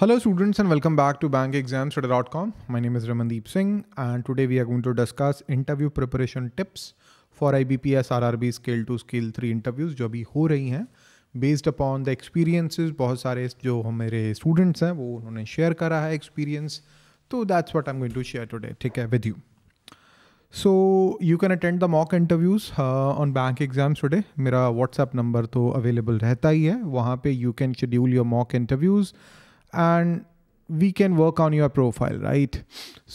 Hello students and welcome back to bankexamstudy.com. My name is Ramandeep Singh and today we are going to discuss interview preparation tips for IBPS RRB scale 2 scale 3 interviews जो अभी हो रही हैं based upon the experiences बहुत सारे जो हमारे students हैं वो उन्होंने शेयर करा है एक्सपीरियंस तो that's what I am going to share today ठीक है with you so you can attend the mock interviews on bank exams today मेरा व्हाट्सएप नंबर तो अवेलेबल रहता ही है वहाँ पे you can schedule your mock interviews and we can work on your profile, right?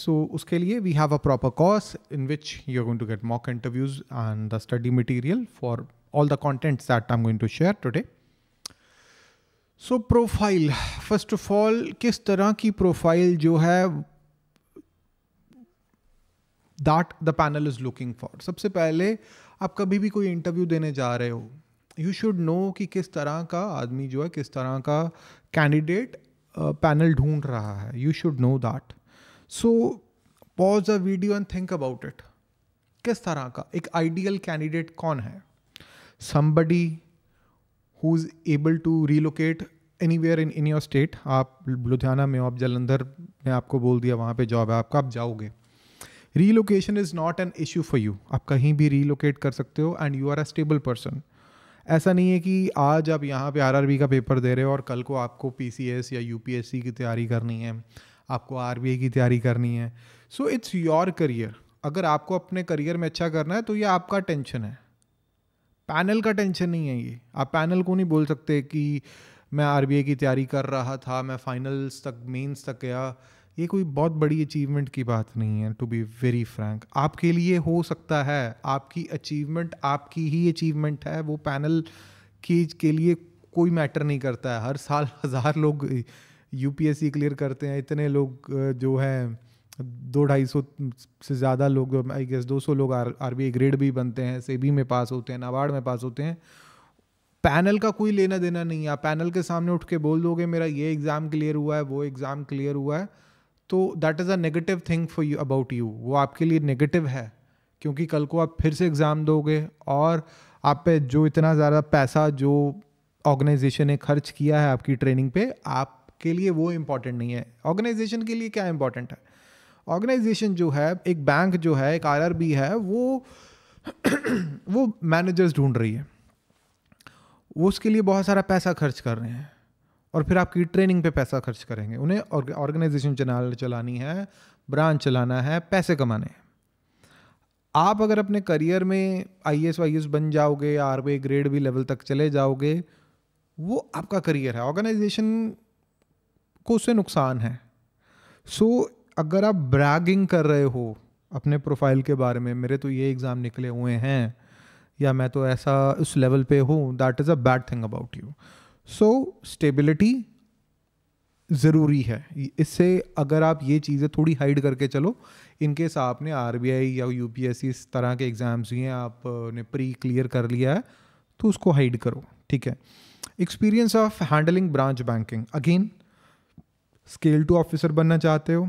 So uske liye we have a proper course in which you're going to get mock interviews and the study material for all the contents that I'm going to share today. So profile first of all किस तरह की profile जो है that the panel is looking for सबसे पहले आप कभी भी कोई इंटरव्यू देने जा रहे हो यू शुड नो कि किस तरह का आदमी जो है किस तरह का कैंडिडेट पैनल ढूंढ रहा है you should know that so pause a video and think about it किस तरह का एक आइडियल कैंडिडेट कौन है somebody who is able to relocate anywhere in in your state आप लुधियाना में हो आप जलंधर में आपको बोल दिया वहाँ पे जॉब है आपका आप जाओगे relocation is not an issue for you आप कहीं भी रीलोकेट कर सकते हो and you are a stable person ऐसा नहीं है कि आज आप यहाँ पे आरआरबी का पेपर दे रहे हो और कल को आपको पीसीएस या यूपीएससी की तैयारी करनी है आपको आर की तैयारी करनी है सो इट्स योर करियर अगर आपको अपने करियर में अच्छा करना है तो ये आपका टेंशन है पैनल का टेंशन नहीं है ये आप पैनल को नहीं बोल सकते कि मैं आर की तैयारी कर रहा था मैं फाइनल्स तक मेंस तक गया ये कोई बहुत बड़ी अचीवमेंट की बात नहीं है टू बी वेरी फ्रैंक आपके लिए हो सकता है आपकी अचीवमेंट आपकी ही अचीवमेंट है वो पैनल की के लिए कोई मैटर नहीं करता है हर साल हज़ार लोग यूपीएससी क्लियर करते हैं इतने लोग जो है दो ढाई सौ से ज़्यादा लोग आई गेस दो सौ लोग आर आर ग्रेड भी बनते हैं सेबी में पास होते हैं नाबार्ड में पास होते हैं पैनल का कोई लेना देना नहीं है पैनल के सामने उठ के बोल दोगे मेरा ये एग्ज़ाम क्लियर हुआ है वो एग्ज़ाम क्लियर हुआ है तो that is a negative thing for you about you वो आपके लिए नेगेटिव है क्योंकि कल को आप फिर से एग्ज़ाम दोगे और आप पे जो इतना ज़्यादा पैसा जो ऑर्गेनाइजेशन ने खर्च किया है आपकी ट्रेनिंग पे आपके लिए वो इम्पॉर्टेंट नहीं है ऑर्गेनाइजेशन के लिए क्या इम्पॉर्टेंट है ऑर्गेनाइजेशन जो है एक बैंक जो है एक आर है वो वो मैनेजर्स ढूंढ रही है वो उसके लिए बहुत सारा पैसा खर्च कर रहे हैं और फिर आपकी ट्रेनिंग पे पैसा खर्च करेंगे उन्हें ऑर्गेनाइजेशन चला चलानी है ब्रांच चलाना है पैसे कमाने हैं आप अगर अपने करियर में आई एस वाई एस बन जाओगे आर बी ग्रेड भी लेवल तक चले जाओगे वो आपका करियर है ऑर्गेनाइजेशन को उससे नुकसान है सो so, अगर आप ब्रैगिंग कर रहे हो अपने प्रोफाइल के बारे में मेरे तो ये एग्ज़ाम निकले हुए हैं या मैं तो ऐसा उस लेवल पे हूँ that is a bad thing about you so stability ज़रूरी है इससे अगर आप ये चीज़ें थोड़ी हाइड करके चलो इनकेस आपने आर या यू इस तरह के एग्ज़ाम्स हुए हैं आपने प्री क्लियर कर लिया है तो उसको हाइड करो ठीक है experience of handling branch banking again scale two officer बनना चाहते हो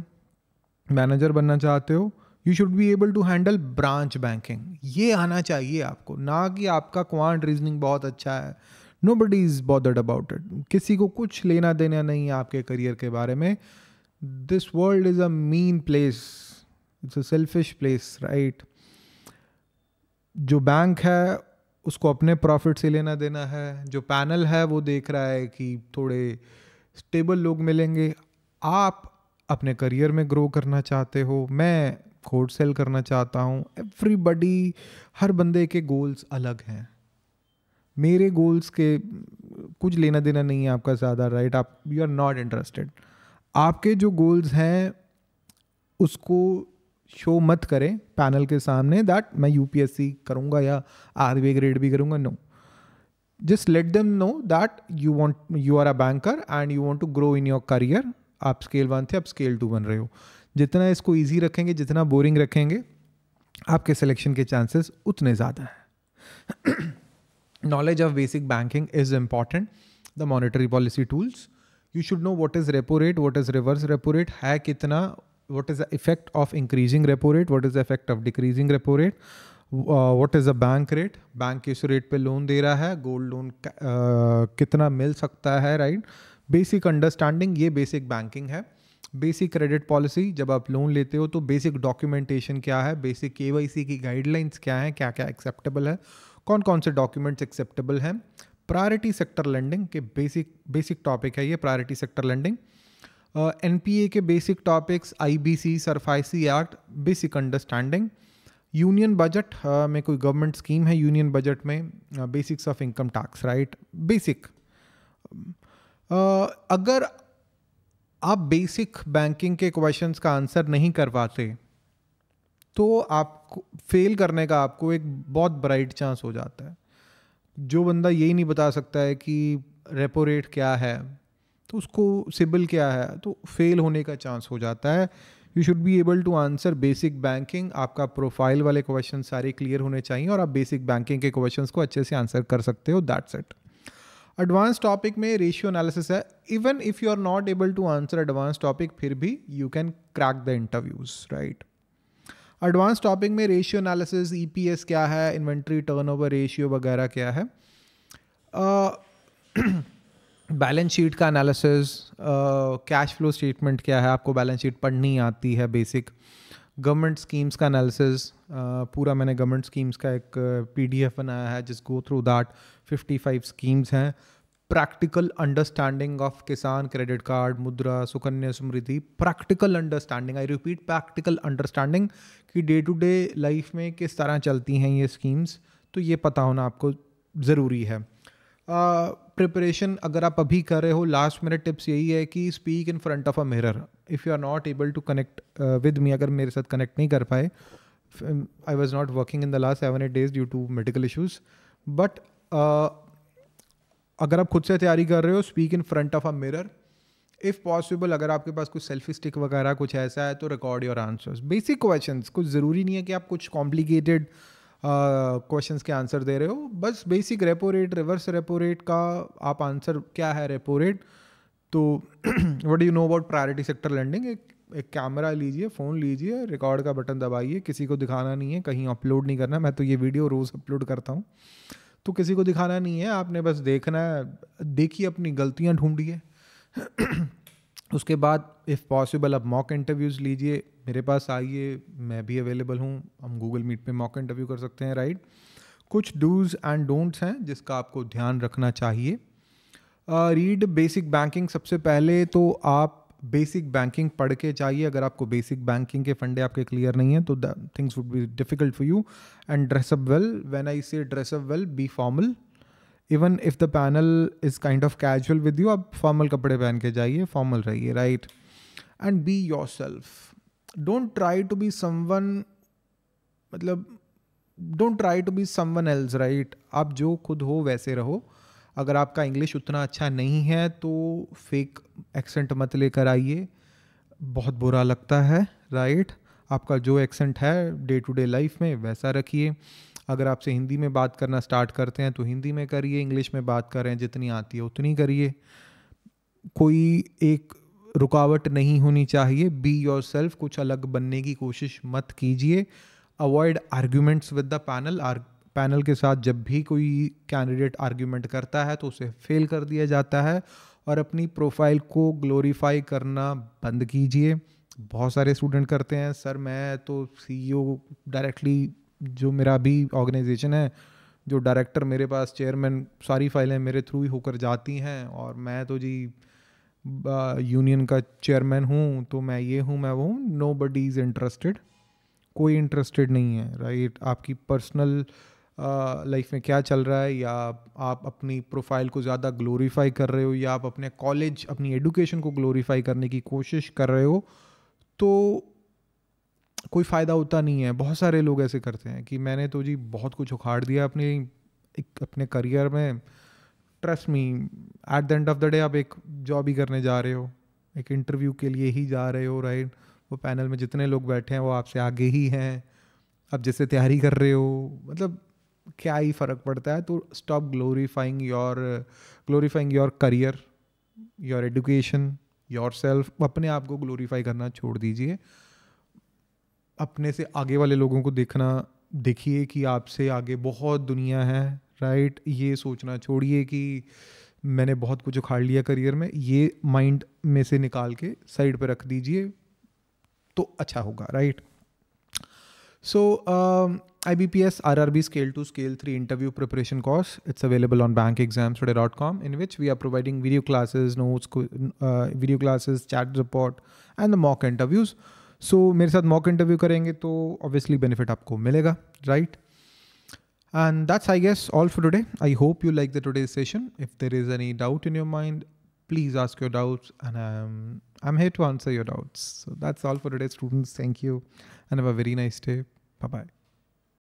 मैनेजर बनना चाहते हो you should be able to handle branch banking ये आना चाहिए आपको ना कि आपका क्वांट रीजनिंग बहुत अच्छा है nobody is bothered about it किसी को कुछ लेना देना नहीं है आपके करियर के बारे में this world is a mean place it's a selfish place right जो बैंक है उसको अपने प्रॉफिट से लेना देना है जो पैनल है वो देख रहा है कि थोड़े स्टेबल लोग मिलेंगे आप अपने करियर में ग्रो करना चाहते हो मैं कोड सेल करना चाहता हूँ एवरीबडी हर बंदे के गोल्स अलग हैं मेरे गोल्स के कुछ लेना देना नहीं है आपका ज़्यादा राइट आप यू आर नॉट इंटरेस्टेड आपके जो गोल्स हैं उसको शो मत करें पैनल के सामने दैट मैं यूपीएससी करूँगा या आर ग्रेड भी करूँगा no just let them know that you want you are a banker and you want to grow in your career आप स्केल वन थे आप स्केल टू बन रहे हो जितना इसको ईजी रखेंगे जितना बोरिंग रखेंगे आपके सिलेक्शन के चांसेस उतने ज़्यादा हैं knowledge of basic banking is important the monetary policy tools you should know what is repo rate what is reverse repo rate hai kitna what is the effect of increasing repo rate what is the effect of decreasing repo rate uh, what is is bank rate bank kis rate pe loan de raha hai gold loan uh, kitna mil sakta hai right basic understanding ye basic banking hai basic credit policy जब आप loan लेते हो तो basic documentation क्या है basic के की guidelines क्या है क्या क्या एक्सेप्टेबल है कौन कौन से डॉक्यूमेंट्स एक्सेप्टेबल हैं प्रायोरिटी सेक्टर लैंडिंग के बेसिक बेसिक टॉपिक है ये priority sector lending N P A के basic topics I B C SARFAESI act basic understanding union budget में कोई गवर्नमेंट स्कीम है यूनियन बजट में basics of income tax right basic अगर आप बेसिक बैंकिंग के क्वेश्चंस का आंसर नहीं कर पाते तो आपको फेल करने का आपको एक बहुत ब्राइट चांस हो जाता है जो बंदा यही नहीं बता सकता है कि रेपो रेट क्या है तो उसको सिबिल क्या है तो फेल होने का चांस हो जाता है you should be able to answer basic banking आपका प्रोफाइल वाले क्वेश्चन सारे क्लियर होने चाहिए और आप बेसिक बैंकिंग के क्वेश्चन को अच्छे से आंसर कर सकते हो दैट्स इट एडवांस टॉपिक में रेशियो एनालिसिस है even if you are not able to answer advance topic फिर भी you can crack the interviews right advance topic में रेशियो एनालिसिस ईपीएस क्या है इन्वेंट्री टर्नओवर रेशियो वगैरह क्या है बैलेंस शीट का एनालिसिस कैश फ्लो स्टेटमेंट क्या है आपको बैलेंस शीट पढ़नी आती है बेसिक गवर्नमेंट स्कीम्स का एनालिसिस uh, पूरा मैंने गवर्नमेंट स्कीम्स का एक पीडीएफ बनाया है जिस गो थ्रू दैट 55 स्कीम्स हैं practical understanding of Kisan credit card Mudra Sukanya Samriddhi practical understanding I repeat practical understanding कि डे टू डे लाइफ में किस तरह चलती हैं ये स्कीम्स तो ये पता होना आपको ज़रूरी है प्रिपरेशन uh, अगर आप अभी कर रहे हो लास्ट मेरे टिप्स यही है कि speak in front of a mirror if you are not able to connect with me अगर मेरे साथ कनेक्ट नहीं कर पाए I was not working in the last seven eight days due to medical issues but अगर आप खुद से तैयारी कर रहे हो speak in front of a mirror if possible अगर आपके पास कुछ सेल्फी स्टिक वगैरह कुछ ऐसा है तो record your answers basic questions कुछ ज़रूरी नहीं है कि आप कुछ कॉम्प्लिकेटेड क्वेश्चन uh, के आंसर दे रहे हो बस basic repo rate reverse repo rate का आप आंसर क्या है रेपो रेट तो what you know about priority sector lending एक एक कैमरा लीजिए फ़ोन लीजिए रिकॉर्ड का बटन दबाइए किसी को दिखाना नहीं है कहीं अपलोड नहीं करना मैं तो ये वीडियो रोज़ अपलोड करता हूँ तो किसी को दिखाना नहीं है आपने बस देखना है देखिए अपनी गलतियाँ ढूंढिए उसके बाद इफ़ पॉसिबल आप मॉक इंटरव्यूज़ लीजिए मेरे पास आइए मैं भी अवेलेबल हूँ हम गूगल मीट पे मॉक इंटरव्यू कर सकते हैं राइट कुछ डूज एंड डोंट्स हैं जिसका आपको ध्यान रखना चाहिए रीड बेसिक बैंकिंग सबसे पहले तो आप बेसिक बैंकिंग पढ़ के चाहिए अगर आपको बेसिक बैंकिंग के फंडे आपके क्लियर नहीं है तो things would be difficult for you and dress up well when I say dress up well be formal even if the panel is kind of casual with you आप formal कपड़े पहन के जाइए फॉर्मल रहिए right and be yourself don't try to be someone मतलब don't try to be someone else right आप जो खुद हो वैसे रहो अगर आपका इंग्लिश उतना अच्छा नहीं है तो फेक एक्सेंट मत लेकर आइए बहुत बुरा लगता है राइट आपका जो एक्सेंट है डे टू डे लाइफ में वैसा रखिए अगर आपसे हिंदी में बात करना स्टार्ट करते हैं तो हिंदी में करिए इंग्लिश में बात करें जितनी आती है उतनी करिए कोई एक रुकावट नहीं होनी चाहिए बी योर सेल्फ कुछ अलग बनने की कोशिश मत कीजिए avoid arguments with the panel panel के साथ जब भी कोई कैंडिडेट आर्ग्यूमेंट करता है तो उसे फेल कर दिया जाता है और अपनी प्रोफाइल को ग्लोरीफाई करना बंद कीजिए बहुत सारे स्टूडेंट करते हैं सर मैं तो सी डायरेक्टली e जो मेरा भी ऑर्गेनाइजेशन है जो डायरेक्टर मेरे पास चेयरमैन सारी फाइलें मेरे थ्रू ही होकर जाती हैं और मैं तो जी यूनियन का चेयरमैन हूँ तो मैं ये हूँ मैं वो हूँ नो बडी इज़ इंटरेस्टेड कोई इंटरेस्टेड नहीं है राइट आपकी पर्सनल लाइफ में क्या चल रहा है या आप अपनी प्रोफाइल को ज़्यादा ग्लोरीफाई कर रहे हो या आप अपने कॉलेज अपनी एडुकेशन को ग्लोरीफाई करने की कोशिश कर रहे हो तो कोई फ़ायदा होता नहीं है बहुत सारे लोग ऐसे करते हैं कि मैंने तो जी बहुत कुछ उखाड़ दिया अपने अपने करियर में trust me at the end of the day आप एक जॉब ही करने जा रहे हो एक इंटरव्यू के लिए ही जा रहे हो राइट वो पैनल में जितने लोग बैठे हैं वो आपसे आगे ही हैं आप जैसे तैयारी कर रहे हो मतलब क्या ही फ़र्क पड़ता है तो stop glorifying your glorifying your career your education yourself अपने आप को ग्लोरीफाई करना छोड़ दीजिए अपने से आगे वाले लोगों को देखना देखिए कि आपसे आगे बहुत दुनिया है राइट ये सोचना छोड़िए कि मैंने बहुत कुछ उखाड़ लिया करियर में ये माइंड में से निकाल के साइड पर रख दीजिए तो अच्छा होगा right so um, IBPS RRB Scale 2 Scale 3 interview preparation course. It's available on bankexamstoday.com in which we are providing video classes, notes, uh, video classes, chat report and the mock interviews. So, if you mock interview karenge, to obviously benefit aapko milega, right? And that's, I guess, all for today. I hope you like the today's session. If there is any doubt in your mind, please ask your doubts and I'm here to answer your doubts. So, that's all for today, students. Thank you and have a very nice day. Bye-bye.